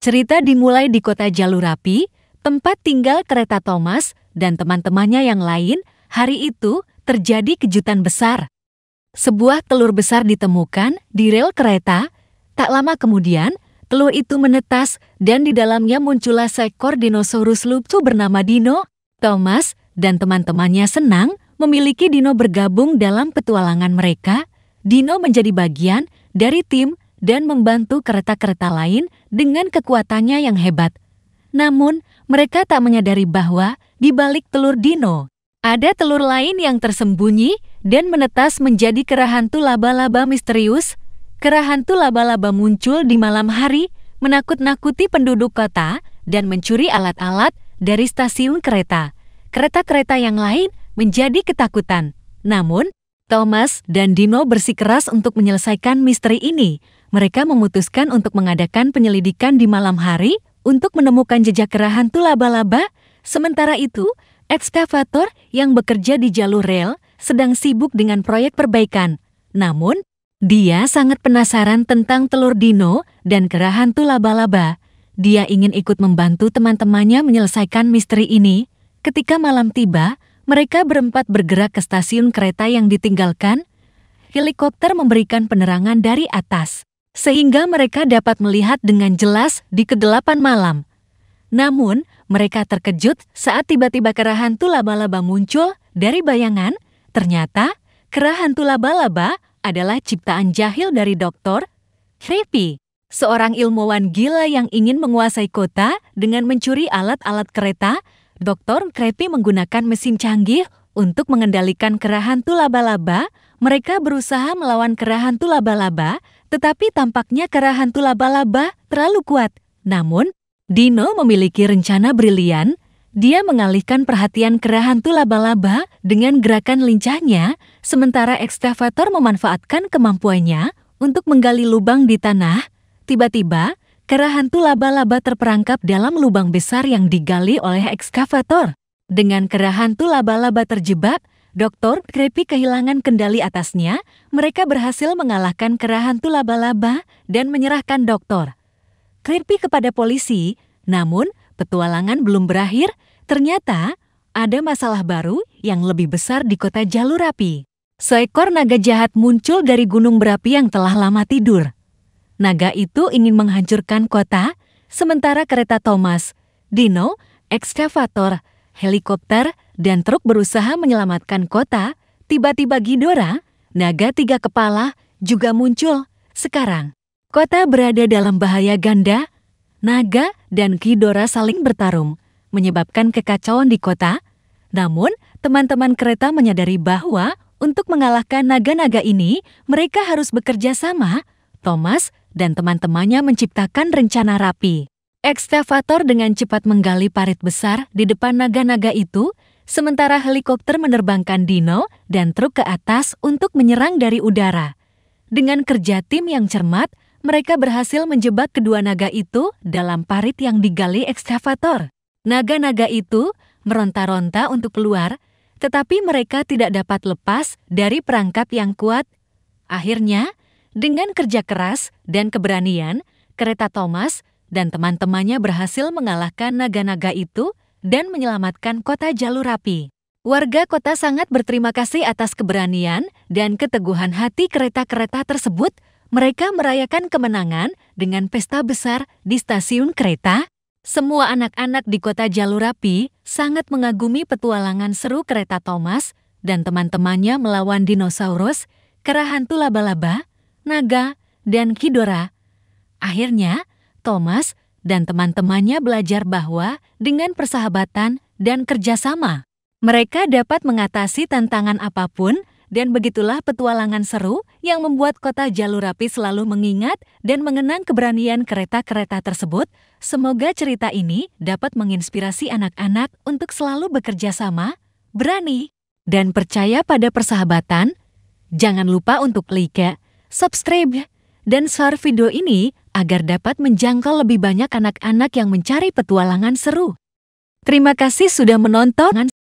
Cerita dimulai di kota Jalurapi, tempat tinggal kereta Thomas dan teman-temannya yang lain. Hari itu terjadi kejutan besar. Sebuah telur besar ditemukan di rel kereta. Tak lama kemudian, telur itu menetas dan di dalamnya muncullah seekor dinosaurus lucu bernama Dino. Thomas dan teman-temannya senang memiliki Dino bergabung dalam petualangan mereka. Dino menjadi bagian dari tim dan membantu kereta-kereta lain dengan kekuatannya yang hebat. Namun, mereka tak menyadari bahwa di balik telur dino, ada telur lain yang tersembunyi dan menetas menjadi kera hantu laba-laba misterius. Kera hantu laba-laba muncul di malam hari, menakut-nakuti penduduk kota, dan mencuri alat-alat dari stasiun kereta. Kereta-kereta yang lain menjadi ketakutan. Namun, Thomas dan Dino bersikeras untuk menyelesaikan misteri ini. Mereka memutuskan untuk mengadakan penyelidikan di malam hari untuk menemukan jejak kerahan tulabalaba. laba Sementara itu, ekskavator yang bekerja di jalur rel sedang sibuk dengan proyek perbaikan. Namun, dia sangat penasaran tentang telur Dino dan kerahan tulabalaba. laba Dia ingin ikut membantu teman-temannya menyelesaikan misteri ini. Ketika malam tiba, mereka berempat bergerak ke stasiun kereta yang ditinggalkan. Helikopter memberikan penerangan dari atas, sehingga mereka dapat melihat dengan jelas di kedelapan malam. Namun, mereka terkejut saat tiba-tiba kera hantu laba-laba muncul dari bayangan. Ternyata, kera hantu laba-laba adalah ciptaan jahil dari Dr. Creepy, seorang ilmuwan gila yang ingin menguasai kota dengan mencuri alat-alat kereta Dr. Krepi menggunakan mesin canggih untuk mengendalikan kerahan hantu laba-laba. Mereka berusaha melawan kerahan hantu laba-laba, tetapi tampaknya kerahan hantu laba-laba terlalu kuat. Namun, Dino memiliki rencana brilian. Dia mengalihkan perhatian kerahan hantu laba-laba dengan gerakan lincahnya, sementara ekskavator memanfaatkan kemampuannya untuk menggali lubang di tanah. Tiba-tiba, Kera hantu laba-laba terperangkap dalam lubang besar yang digali oleh ekskavator. Dengan kera hantu laba-laba terjebak, Dr. Creepy kehilangan kendali atasnya, mereka berhasil mengalahkan kera hantu laba-laba dan menyerahkan doktor. Creepy kepada polisi, namun petualangan belum berakhir, ternyata ada masalah baru yang lebih besar di kota Jalurapi. Seekor naga jahat muncul dari gunung berapi yang telah lama tidur naga itu ingin menghancurkan kota, sementara kereta Thomas, Dino, ekskavator, helikopter, dan truk berusaha menyelamatkan kota, tiba-tiba Gidora, naga tiga kepala, juga muncul. Sekarang, kota berada dalam bahaya ganda, naga dan Gidora saling bertarung, menyebabkan kekacauan di kota. Namun, teman-teman kereta menyadari bahwa untuk mengalahkan naga-naga ini, mereka harus bekerja sama. Thomas dan teman-temannya menciptakan rencana rapi. Ekskavator dengan cepat menggali parit besar di depan naga-naga itu, sementara helikopter menerbangkan Dino dan truk ke atas untuk menyerang dari udara. Dengan kerja tim yang cermat, mereka berhasil menjebak kedua naga itu dalam parit yang digali ekskavator. Naga-naga itu meronta-ronta untuk keluar, tetapi mereka tidak dapat lepas dari perangkap yang kuat. Akhirnya, dengan kerja keras dan keberanian, kereta Thomas dan teman-temannya berhasil mengalahkan naga-naga itu dan menyelamatkan kota jalur Rapi. Warga kota sangat berterima kasih atas keberanian dan keteguhan hati kereta-kereta tersebut. Mereka merayakan kemenangan dengan pesta besar di stasiun kereta. Semua anak-anak di kota jalur Rapi sangat mengagumi petualangan seru kereta Thomas dan teman-temannya melawan dinosaurus, kera hantu laba-laba, naga, dan kidora. Akhirnya, Thomas dan teman-temannya belajar bahwa dengan persahabatan dan kerjasama, mereka dapat mengatasi tantangan apapun dan begitulah petualangan seru yang membuat kota Jalurapi selalu mengingat dan mengenang keberanian kereta-kereta tersebut. Semoga cerita ini dapat menginspirasi anak-anak untuk selalu bekerja sama, berani, dan percaya pada persahabatan. Jangan lupa untuk like, subscribe, ya. dan share video ini agar dapat menjangkau lebih banyak anak-anak yang mencari petualangan seru. Terima kasih sudah menonton.